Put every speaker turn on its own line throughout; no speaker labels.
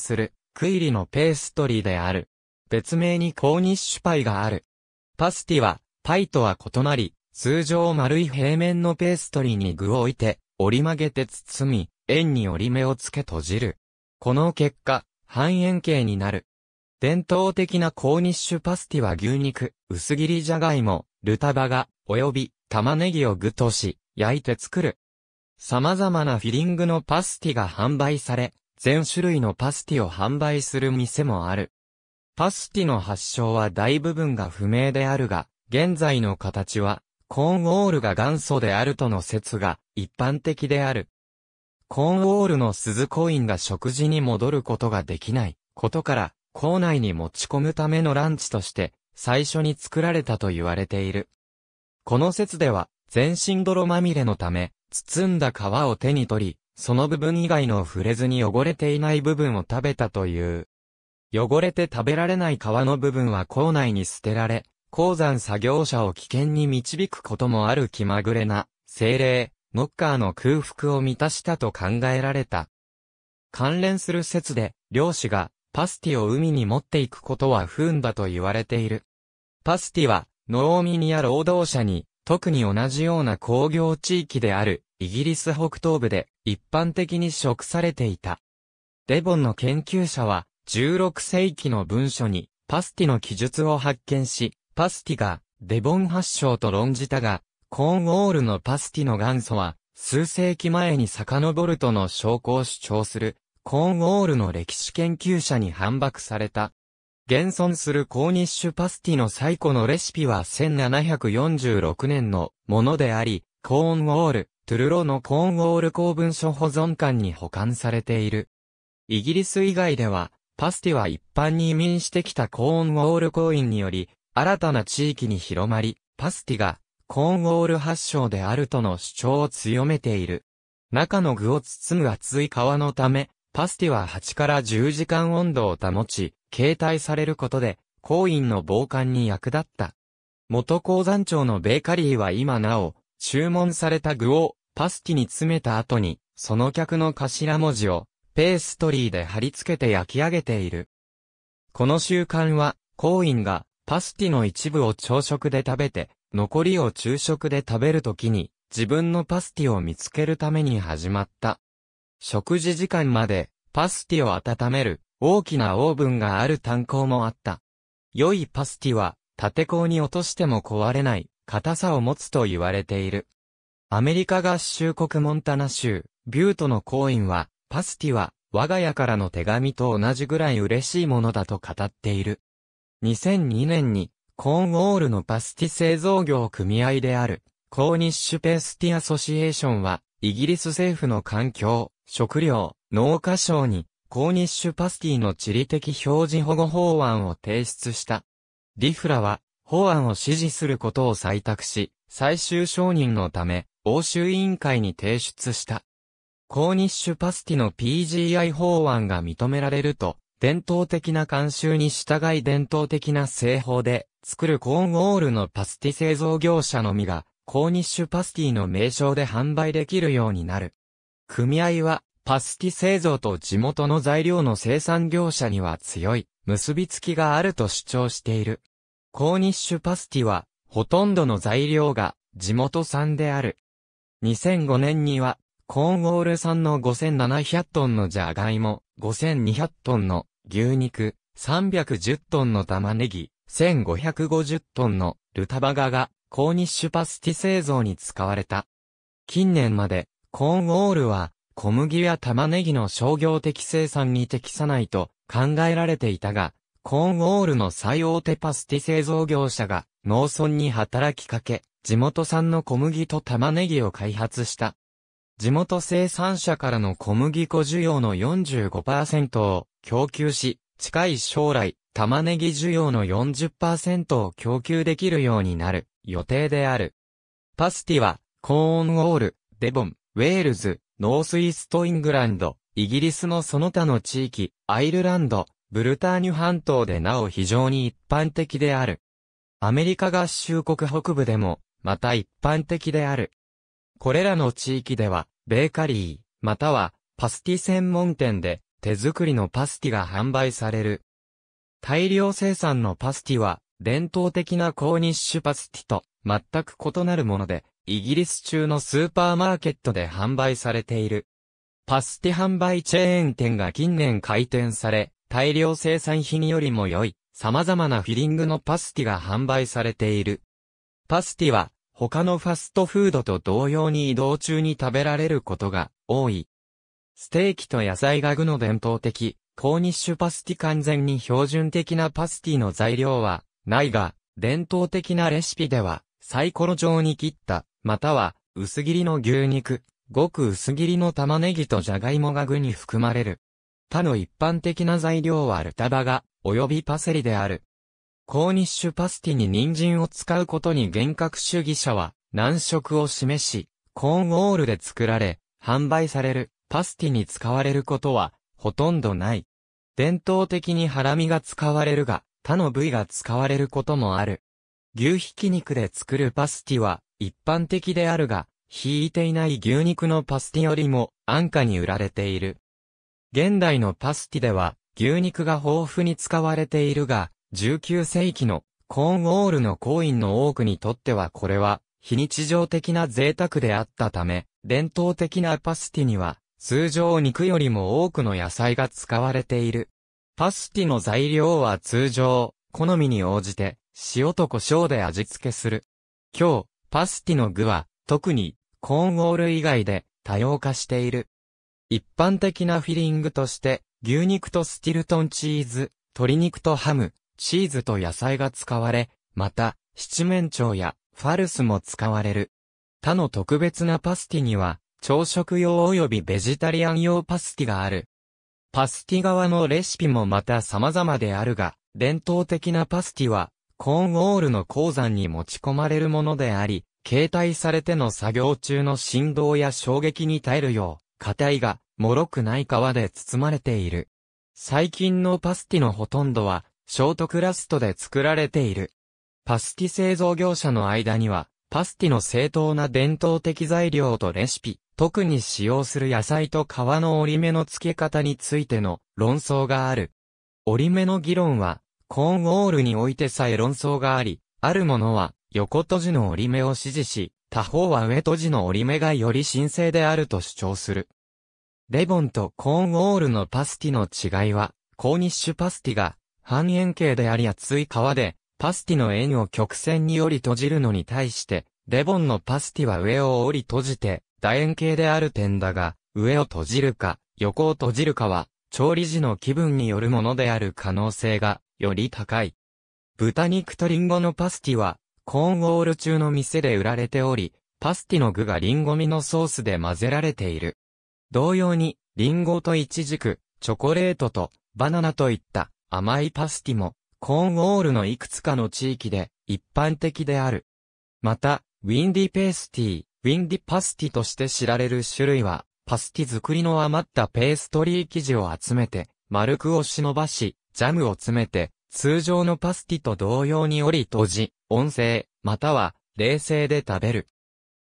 する、クイリのペーストリーである。別名にコーニッシュパイがある。パスティは、パイとは異なり、通常丸い平面のペーストリーに具を置いて、折り曲げて包み、円に折り目をつけ閉じる。この結果、半円形になる。伝統的なコーニッシュパスティは牛肉、薄切りじゃがいも、ルタバガ、及び玉ねぎを具とし、焼いて作る。様々なフィリングのパスティが販売され、全種類のパスティを販売する店もある。パスティの発祥は大部分が不明であるが、現在の形は、コーンウォールが元祖であるとの説が一般的である。コーンウォールの鈴コインが食事に戻ることができないことから、校内に持ち込むためのランチとして、最初に作られたと言われている。この説では、全身泥まみれのため、包んだ皮を手に取り、その部分以外の触れずに汚れていない部分を食べたという。汚れて食べられない皮の部分は校内に捨てられ、鉱山作業者を危険に導くこともある気まぐれな、精霊、ノッカーの空腹を満たしたと考えられた。関連する説で、漁師が、パスティを海に持っていくことは不運だと言われている。パスティは、農民や労働者に、特に同じような工業地域である、イギリス北東部で一般的に食されていた。デボンの研究者は16世紀の文書にパスティの記述を発見し、パスティがデボン発祥と論じたが、コーンウォールのパスティの元祖は数世紀前に遡るとの証拠を主張するコーンウォールの歴史研究者に反駁された。現存するコーニッシュパスティの最古のレシピは1746年のものであり、コーンウォール、トゥルロのコーンウォール公文書保存館に保管されている。イギリス以外では、パスティは一般に移民してきたコーンウォール公ンにより、新たな地域に広まり、パスティがコーンウォール発祥であるとの主張を強めている。中の具を包む厚い皮のため、パスティは8から10時間温度を保ち、携帯されることで、公ンの防寒に役立った。元鉱山町のベーカリーは今なお、注文された具をパスティに詰めた後に、その客の頭文字を、ペーストリーで貼り付けて焼き上げている。この習慣は、行員が、パスティの一部を朝食で食べて、残りを昼食で食べるときに、自分のパスティを見つけるために始まった。食事時間まで、パスティを温める、大きなオーブンがある炭鉱もあった。良いパスティは、縦鋼に落としても壊れない、硬さを持つと言われている。アメリカ合衆国モンタナ州、ビュートのコインは、パスティは、我が家からの手紙と同じぐらい嬉しいものだと語っている。2002年に、コーンウォールのパスティ製造業組合である、コーニッシュペスティアソシエーションは、イギリス政府の環境、食料、農家省に、コーニッシュパスティの地理的表示保護法案を提出した。リフラは、法案を支持することを採択し、最終承認のため、欧州委員会に提出した。コーニッシュパスティの PGI 法案が認められると、伝統的な慣習に従い伝統的な製法で作るコーンウォールのパスティ製造業者のみが、コーニッシュパスティの名称で販売できるようになる。組合は、パスティ製造と地元の材料の生産業者には強い結びつきがあると主張している。コーニッシュパスティは、ほとんどの材料が地元産である。2005年には、コーンウォール産の5700トンのジャガイモ、5200トンの牛肉、310トンの玉ねぎ、1550トンのルタバガがコーニッシュパスティ製造に使われた。近年までコーンウォールは小麦や玉ねぎの商業的生産に適さないと考えられていたが、コーンウォールの最大手パスティ製造業者が農村に働きかけ、地元産の小麦と玉ねぎを開発した。地元生産者からの小麦粉需要の45%を供給し、近い将来、玉ねぎ需要の40%を供給できるようになる予定である。パスティは、コーンウォール、デボン、ウェールズ、ノースイーストイングランド、イギリスのその他の地域、アイルランド、ブルターニュ半島でなお非常に一般的である。アメリカ合衆国北部でもまた一般的である。これらの地域では、ベーカリー、またはパスティ専門店で手作りのパスティが販売される。大量生産のパスティは、伝統的なコーニッシュパスティと全く異なるもので、イギリス中のスーパーマーケットで販売されている。パスティ販売チェーン店が近年開店され、大量生産品よりも良い、様々なフィリングのパスティが販売されている。パスティは、他のファストフードと同様に移動中に食べられることが多い。ステーキと野菜が具の伝統的、コーニッシュパスティ完全に標準的なパスティの材料はないが、伝統的なレシピでは、サイコロ状に切った、または薄切りの牛肉、ごく薄切りの玉ねぎとじゃがいもが具に含まれる。他の一般的な材料はルタバガ、及びパセリである。コーニッシュパスティに人参を使うことに幻覚主義者は難色を示し、コーンウォールで作られ、販売されるパスティに使われることはほとんどない。伝統的にハラミが使われるが、他の部位が使われることもある。牛ひき肉で作るパスティは一般的であるが、引いていない牛肉のパスティよりも安価に売られている。現代のパスティでは牛肉が豊富に使われているが、19世紀のコーンウォールのコインの多くにとってはこれは非日常的な贅沢であったため、伝統的なパスティには通常肉よりも多くの野菜が使われている。パスティの材料は通常、好みに応じて塩と胡椒で味付けする。今日、パスティの具は特にコーンウォール以外で多様化している。一般的なフィリングとして牛肉とスティルトンチーズ、鶏肉とハム、チーズと野菜が使われ、また、七面鳥やファルスも使われる。他の特別なパスティには、朝食用及びベジタリアン用パスティがある。パスティ側のレシピもまた様々であるが、伝統的なパスティは、コーンウォールの鉱山に持ち込まれるものであり、携帯されての作業中の振動や衝撃に耐えるよう、硬いが、脆くない皮で包まれている。最近のパスティのほとんどは、ショートクラストで作られている。パスティ製造業者の間には、パスティの正当な伝統的材料とレシピ、特に使用する野菜と皮の折り目の付け方についての論争がある。折り目の議論は、コーンウォールにおいてさえ論争があり、あるものは横とじの折り目を支持し、他方は上とじの折り目がより神聖であると主張する。レボンとコーンウォールのパスティの違いは、コーニッシュパスティが半円形であり厚い皮で、パスティの円を曲線に折り閉じるのに対して、レボンのパスティは上を折り閉じて、楕円形である点だが、上を閉じるか、横を閉じるかは、調理時の気分によるものである可能性が、より高い。豚肉とリンゴのパスティは、コーンウォール中の店で売られており、パスティの具がリンゴ味のソースで混ぜられている。同様に、リンゴとイチジク、チョコレートと、バナナといった甘いパスティも、コーンウォールのいくつかの地域で一般的である。また、ウィンディペースティー、ウィンディパスティとして知られる種類は、パスティ作りの余ったペーストリー生地を集めて、丸く押し伸ばし、ジャムを詰めて、通常のパスティと同様に折り閉じ、音声、または、冷製で食べる。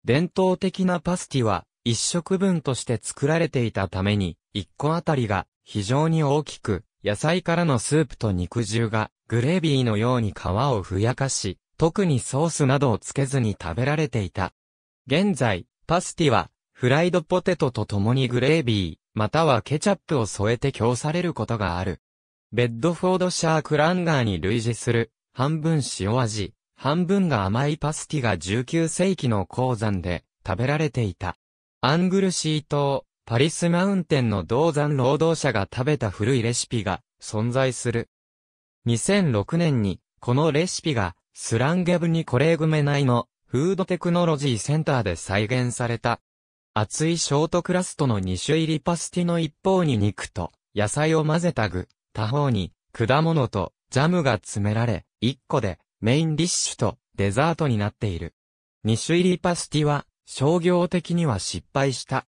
伝統的なパスティは、一食分として作られていたために、一個あたりが非常に大きく、野菜からのスープと肉汁が、グレービーのように皮をふやかし、特にソースなどをつけずに食べられていた。現在、パスティは、フライドポテトと共にグレービー、またはケチャップを添えて供されることがある。ベッドフォードシャークランガーに類似する、半分塩味、半分が甘いパスティが19世紀の鉱山で食べられていた。アングルシー島、パリスマウンテンの銅山労働者が食べた古いレシピが存在する。2006年に、このレシピが、スランゲブニコレーグメ内の、フードテクノロジーセンターで再現された。厚いショートクラストの2種入りパスティの一方に肉と野菜を混ぜた具、他方に果物とジャムが詰められ、1個でメインディッシュとデザートになっている。2種入りパスティは商業的には失敗した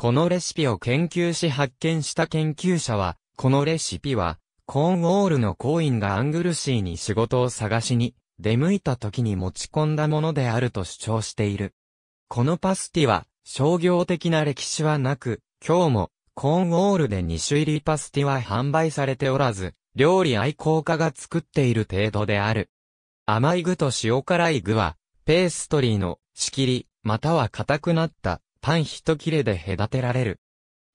このレシピを研究し発見した研究者は、このレシピは、コーンウォールのコインがアングルシーに仕事を探しに、出向いた時に持ち込んだものであると主張している。このパスティは、商業的な歴史はなく、今日も、コーンウォールで2種入りパスティは販売されておらず、料理愛好家が作っている程度である。甘い具と塩辛い具は、ペーストリーの、仕切り、または硬くなった、パン一切れで隔てられる。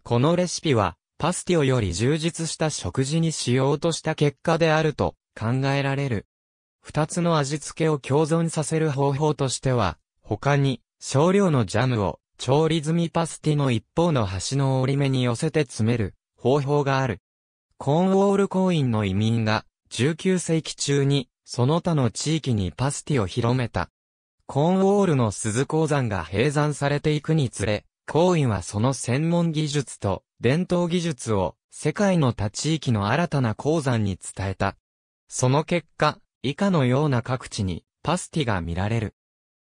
このレシピは、パスティオより充実した食事にしようとした結果であると考えられる。二つの味付けを共存させる方法としては、他に少量のジャムを調理済みパスティの一方の端の折り目に寄せて詰める方法がある。コーンウォールコインの移民が19世紀中にその他の地域にパスティを広めた。コーンウォールの鈴鉱山が閉山されていくにつれ、コーインはその専門技術と伝統技術を世界の他地域の新たな鉱山に伝えた。その結果、以下のような各地にパスティが見られる。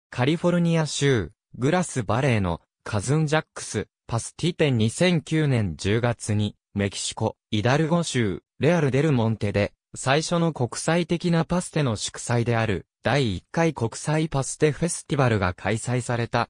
カリフォルニア州、グラスバレーのカズンジャックス、パスティ店2009年10月に、メキシコ、イダルゴ州、レアルデルモンテで、最初の国際的なパステの祝祭である、第1回国際パステフェスティバルが開催された。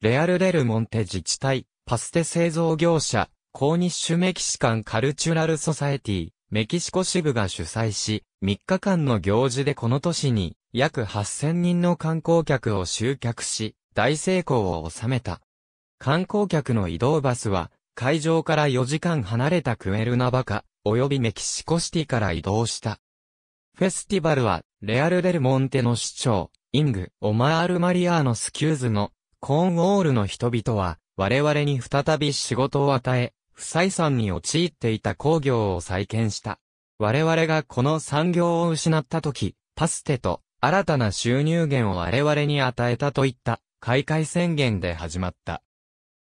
レアル・デル・モンテ自治体、パステ製造業者、コーニッシュ・メキシカン・カルチュラル・ソサエティ、メキシコ支部が主催し、3日間の行事でこの年に約8000人の観光客を集客し、大成功を収めた。観光客の移動バスは、会場から4時間離れたクエルナバカ、及びメキシコシティから移動した。フェスティバルはレアル・デル・モンテの市長、イング、オマール・マリアーノ・スキューズの、コーンウォールの人々は、我々に再び仕事を与え、不採算に陥っていた工業を再建した。我々がこの産業を失った時、パステと新たな収入源を我々に与えたといった開会宣言で始まった。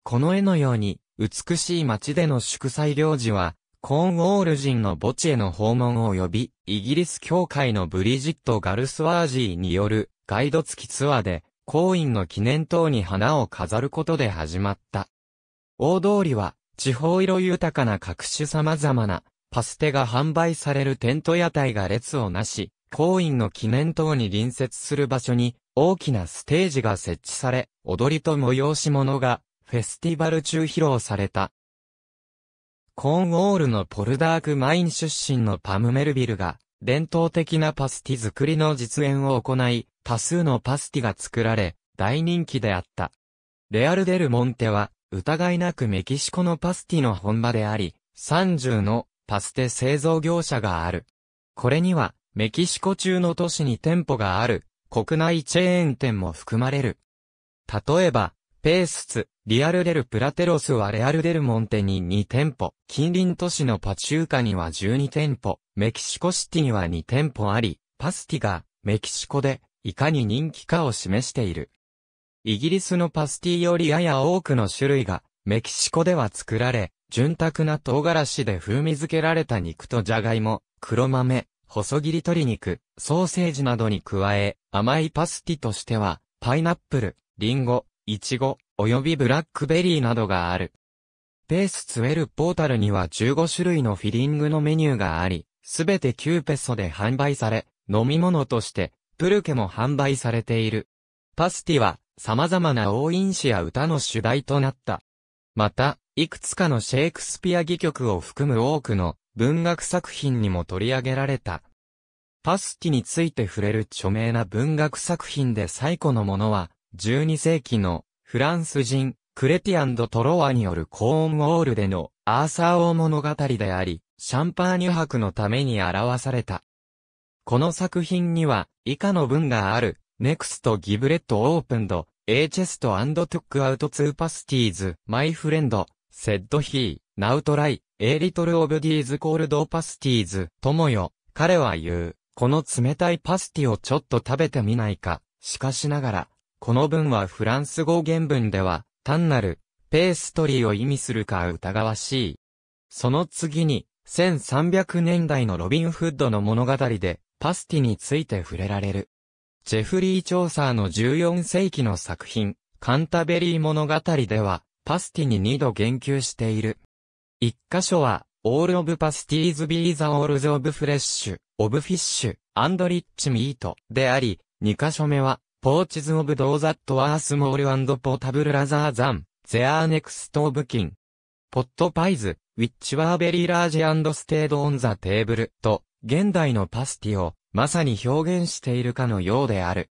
この絵のように美しい街での祝祭行事はコーンウォール人の墓地への訪問を呼び、イギリス教会のブリジット・ガルスワージーによるガイド付きツアーで、コーンの記念塔に花を飾ることで始まった。大通りは、地方色豊かな各種様々な、パステが販売されるテント屋台が列をなし、コーンの記念塔に隣接する場所に、大きなステージが設置され、踊りと催し物が、フェスティバル中披露された。コーンウォールのポルダークマイン出身のパムメルビルが、伝統的なパスティ作りの実演を行い、多数のパスティが作られ、大人気であった。レアル・デル・モンテは、疑いなくメキシコのパスティの本場であり、30のパステ製造業者がある。これには、メキシコ中の都市に店舗がある、国内チェーン店も含まれる。例えば、ペースツ、リアルデルプラテロスはレアルデルモンテに2店舗、近隣都市のパチューカには12店舗、メキシコシティには2店舗あり、パスティがメキシコでいかに人気かを示している。イギリスのパスティよりやや多くの種類がメキシコでは作られ、潤沢な唐辛子で風味付けられた肉とジャガイモ、黒豆、細切り鶏肉、ソーセージなどに加え、甘いパスティとしては、パイナップル、リンゴ、イチゴ、及びブラックベリーなどがある。ペース12ポータルには15種類のフィリングのメニューがあり、すべて9ペソで販売され、飲み物として、プルケも販売されている。パスティは、様々な応印紙や歌の主題となった。また、いくつかのシェイクスピア戯曲を含む多くの文学作品にも取り上げられた。パスティについて触れる著名な文学作品で最古のものは、12世紀のフランス人、クレティアン・ド・トロワによるコーンウォールでのアーサー王物語であり、シャンパーニュ博のために表された。この作品には、以下の文がある、ネクストギブレットオープンド、エーチェストアンドトゥックアウトツーパスティーズ、マイフレンド、セッドヒー、ナウトライ、エーリトルオブディーズコールドパスティーズ、ともよ、彼は言う、この冷たいパスティをちょっと食べてみないか、しかしながら、この文はフランス語原文では、単なる、ペーストリーを意味するか疑わしい。その次に、1300年代のロビンフッドの物語で、パスティについて触れられる。ジェフリー・チョーサーの14世紀の作品、カンタベリー物語では、パスティに2度言及している。一箇所は、All of Pasties be the alls of fresh, of fish, and rich meat であり、二箇所目は、ポーチズ・オブ・ドーザット・ワース・モール・アンド・ポータブル・ラザー・ザン、ゼア・ネクスト・オブ・キン。ポット・パイズ、ウィッチ・ワー・ベリー・ラージ・アンド・ステード・オン・ザ・テーブル、と、現代のパスティを、まさに表現しているかのようである。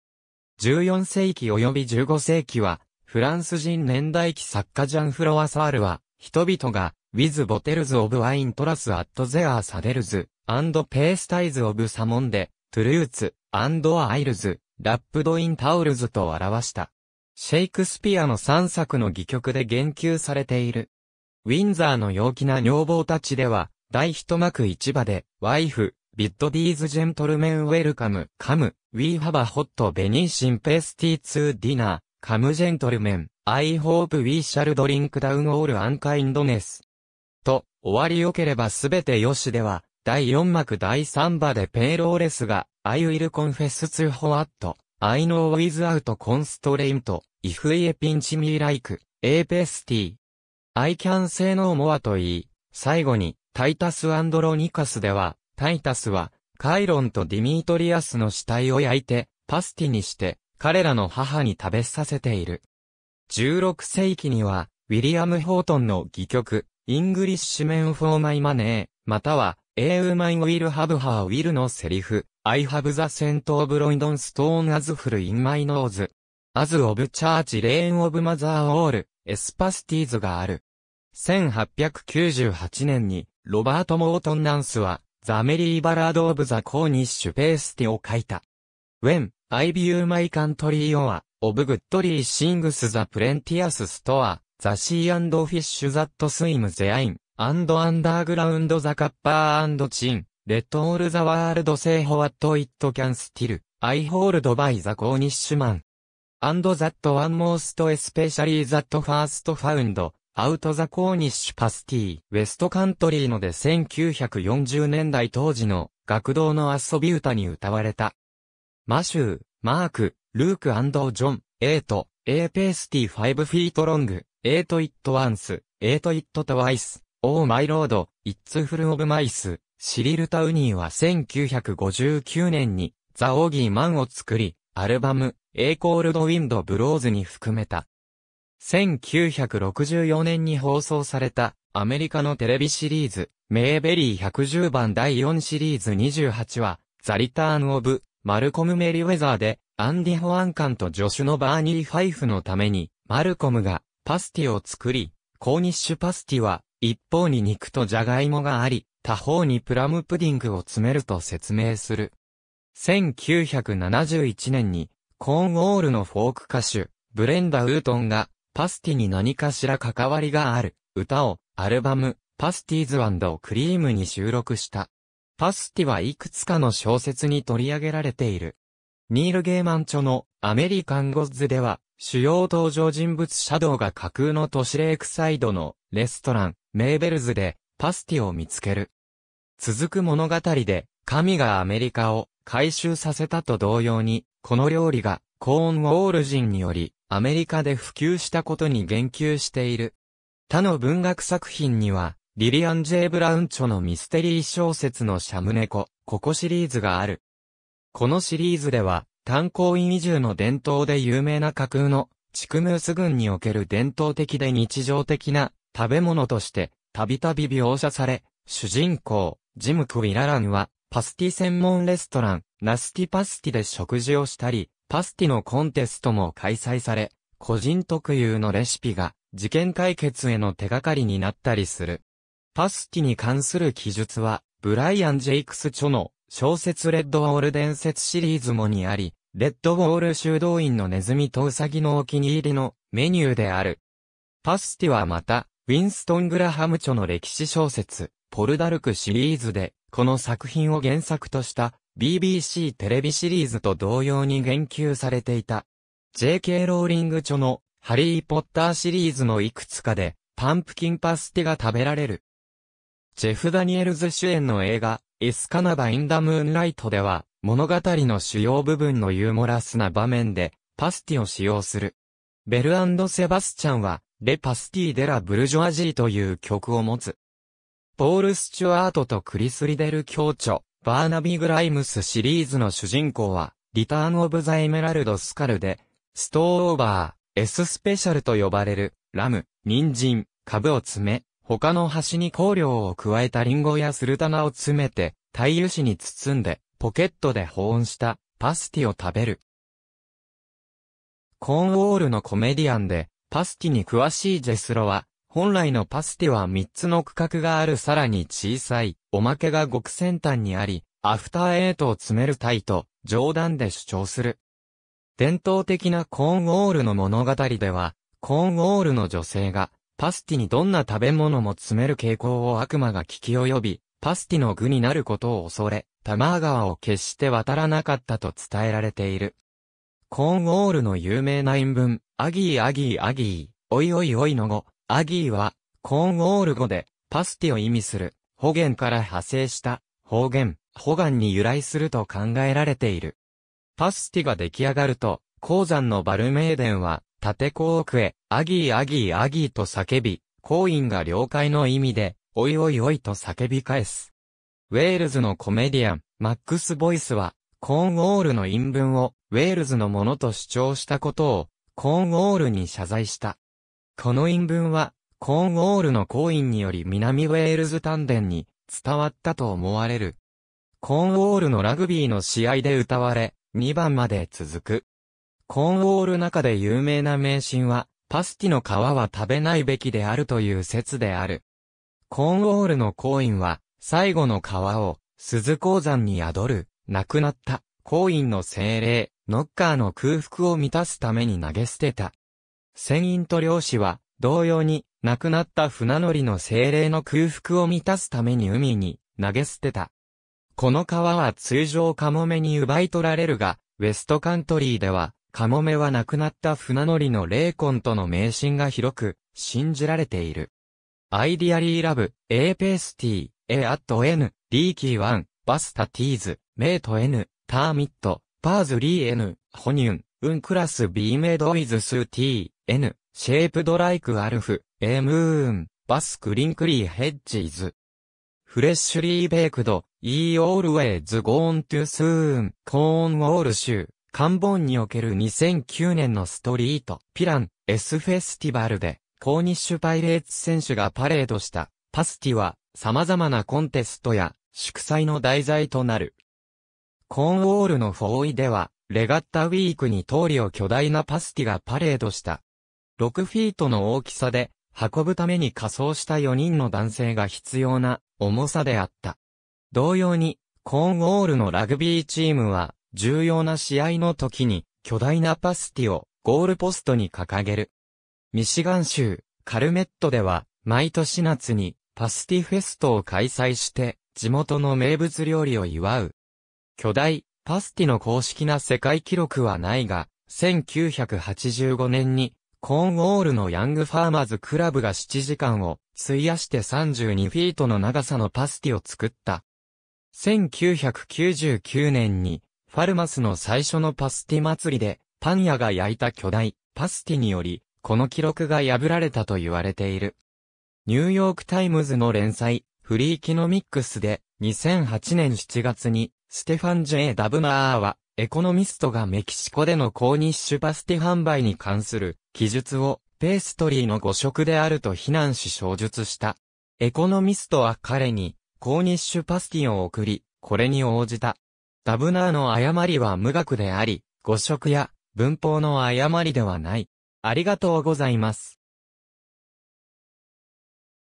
14世紀及び15世紀は、フランス人年代記作家ジャン・フロワ・サールは、人々が、ウィズ・ボテルズ・オブ・ワイントラス・アット・ゼア・サデルズ、アンド・ペースタイズ・オブ・サモンデ・トゥルーツ、アンド・アイルズ、ラップドインタオルズと表した。シェイクスピアの3作の戯曲で言及されている。ウィンザーの陽気な女房たちでは、第一幕市場で、ワイフ、ビッドディーズジェントルメンウェルカム、カム、ウィーハバホットベニーシンペスティーツーディナー、カムジェントルメン、アイホープウィーシャルドリンクダウンオールアンカインドネス。と、終わり良ければすべてよしでは、第4幕第3場でペイローレスが、I will confess to what I know without constraint if ye pinch me like a p e s t i I can say no more と言い、最後にタイタスロニカスでは、タイタスはカイロンとディミートリアスの死体を焼いて、パスティにして、彼らの母に食べさせている。16世紀には、ウィリアム・ホートンの戯曲、イングリッシュメン・フォー・マイ・マネー、または、エーウマイ・ウィル・ハブ・ハー・ウィルのセリフ、I have the scent of London stone as full in my nose. As of church lane of mother all, エスパスティーズがある。1898年に、ロバート・モートン・ナンスは、ザ・メリー・バラード・オブ・ザ・コーニッシュ・ペースティを書いた。When, I view my country or, of good tree sings the plenteous store, the sea and fish that swim t h e a i n and underground the copper and chin. Let all the world say what it can still, I hold by the Cornishman. And that one most especially that first found, out the Cornish pasty. West Country ので1940年代当時の学童の遊び歌に歌われた。マシュー、マーク、ルークジョン、エイト、エーペースティ5フィートロング、エイトイットワンス、エイトイットトワイス、オーマイロード、イッツフルオブマイス。シリル・タウニーは1959年にザ・オギー・マンを作り、アルバム、エイ・コールド・ウィンド・ブローズに含めた。1964年に放送されたアメリカのテレビシリーズ、メーベリー110番第4シリーズ28話、ザ・リターン・オブ・マルコム・メリウェザーで、アンディ・ホアンカンとジョシュのバーニー・ファイフのために、マルコムがパスティを作り、コーニッシュパスティは、一方に肉とジャガイモがあり、他方にプラムプディングを詰めると説明する。1971年に、コーンウォールのフォーク歌手、ブレンダ・ウートンが、パスティに何かしら関わりがある、歌を、アルバム、パスティーズクリームに収録した。パスティはいくつかの小説に取り上げられている。ニール・ゲーマン著のアメリカン・ゴッズでは、主要登場人物シャドウが架空の都市レイクサイドのレストラン、メーベルズでパスティを見つける。続く物語で、神がアメリカを回収させたと同様に、この料理がコーンウォール人によりアメリカで普及したことに言及している。他の文学作品には、リリアン・ジェイ・ブラウン著のミステリー小説のシャムネコ、ココシリーズがある。このシリーズでは、炭鉱員移住の伝統で有名な架空の、チクムース群における伝統的で日常的な食べ物としてたびたび描写され、主人公、ジム・クウィラランは、パスティ専門レストラン、ナスティパスティで食事をしたり、パスティのコンテストも開催され、個人特有のレシピが、事件解決への手がかりになったりする。パスティに関する記述は、ブライアン・ジェイクス著の小説レッドウォール伝説シリーズもにあり、レッドウォール修道院のネズミとウサギのお気に入りのメニューである。パスティはまた、ウィンストン・グラハム著の歴史小説、ポルダルクシリーズで、この作品を原作とした BBC テレビシリーズと同様に言及されていた。J.K. ローリング著のハリー・ポッターシリーズのいくつかで、パンプキンパスティが食べられる。ジェフ・ダニエルズ主演の映画、エスカナダ・イン・ダ・ムーンライトでは、物語の主要部分のユーモラスな場面で、パスティを使用する。ベルセバスチャンは、レ・パスティー・デラ・ブルジョアジーという曲を持つ。ポール・スチュアートとクリス・リデル教著、バーナビグライムスシリーズの主人公は、リターン・オブ・ザ・エメラルド・スカルで、ストー・オーバー、エススペシャルと呼ばれる、ラム、ニンジン、カブを詰め、他の端に香料を加えたリンゴやスルタナを詰めて、大油紙に包んで、ポケットで保温した、パスティを食べる。コーンウォールのコメディアンで、パスティに詳しいジェスロは、本来のパスティは3つの区画があるさらに小さい、おまけが極先端にあり、アフターエイトを詰めるタイと、冗談で主張する。伝統的なコーンウォールの物語では、コーンウォールの女性が、パスティにどんな食べ物も詰める傾向を悪魔が聞き及び、パスティの具になることを恐れ、タマー川を決して渡らなかったと伝えられている。コーンウォールの有名な韻文、アギーアギーアギー、おいおいおいの語、アギーは、コーンウォール語で、パスティを意味する、方言から派生した、方言、保元に由来すると考えられている。パスティが出来上がると、鉱山のバルメーデンは、縦港奥へ、アギーアギーアギーと叫び、イ員が了解の意味で、おいおいおいと叫び返す。ウェールズのコメディアン、マックス・ボイスは、コーンウォールの陰文をウェールズのものと主張したことをコーンウォールに謝罪した。この陰文はコーンウォールの行員により南ウェールズ丹田に伝わったと思われる。コーンウォールのラグビーの試合で歌われ、2番まで続く。コーンウォール中で有名な名神は、パスティの皮は食べないべきであるという説である。コーンウォールの行員は、最後の皮を、鈴鉱山に宿る。亡くなった、コインの精霊、ノッカーの空腹を満たすために投げ捨てた。船員と漁師は、同様に、亡くなった船乗りの精霊の空腹を満たすために海に投げ捨てた。この川は通常カモメに奪い取られるが、ウェストカントリーでは、カモメは亡くなった船乗りの霊魂との迷信が広く、信じられている。アイディアリーラブ、エーペースティー、エアット N、リーキーワン、バスタティーズ、メイト N、ターミット、パーズリー N、ホニュン、ウンクラス B メイドイズス T、N、シェイプドライクアルフ、エムーン、バスクリンクリーヘッジーズ。フレッシュリーベイクド、イーオールウェイズゴーントゥスーン、コーンウォール州、カンボンにおける2009年のストリート、ピラン、S フェスティバルで、コーニッシュパイレーツ選手がパレードした、パスティは、様々なコンテストや、祝祭の題材となる。コーンウォールのフォーイでは、レガッタウィークに通りを巨大なパスティがパレードした。6フィートの大きさで、運ぶために仮装した4人の男性が必要な重さであった。同様に、コーンウォールのラグビーチームは、重要な試合の時に、巨大なパスティをゴールポストに掲げる。ミシガン州、カルメットでは、毎年夏にパスティフェストを開催して、地元の名物料理を祝う巨大、パスティの公式な世界記録はないが、1985年に、コーンウォールのヤングファーマーズクラブが7時間を費やして32フィートの長さのパスティを作った。1999年に、ファルマスの最初のパスティ祭りで、パン屋が焼いた巨大、パスティにより、この記録が破られたと言われている。ニューヨークタイムズの連載、フリーキノミックスで、2008年7月に、ステファン・ジェイ・ダブマーは、エコノミストがメキシコでの高日ュパスティ販売に関する記述をペーストリーの誤植であると非難し衝述した。エコノミストは彼に高日ュパスティを送り、これに応じた。ダブナーの誤りは無学であり、誤植や文法の誤りではない。ありがとうございます。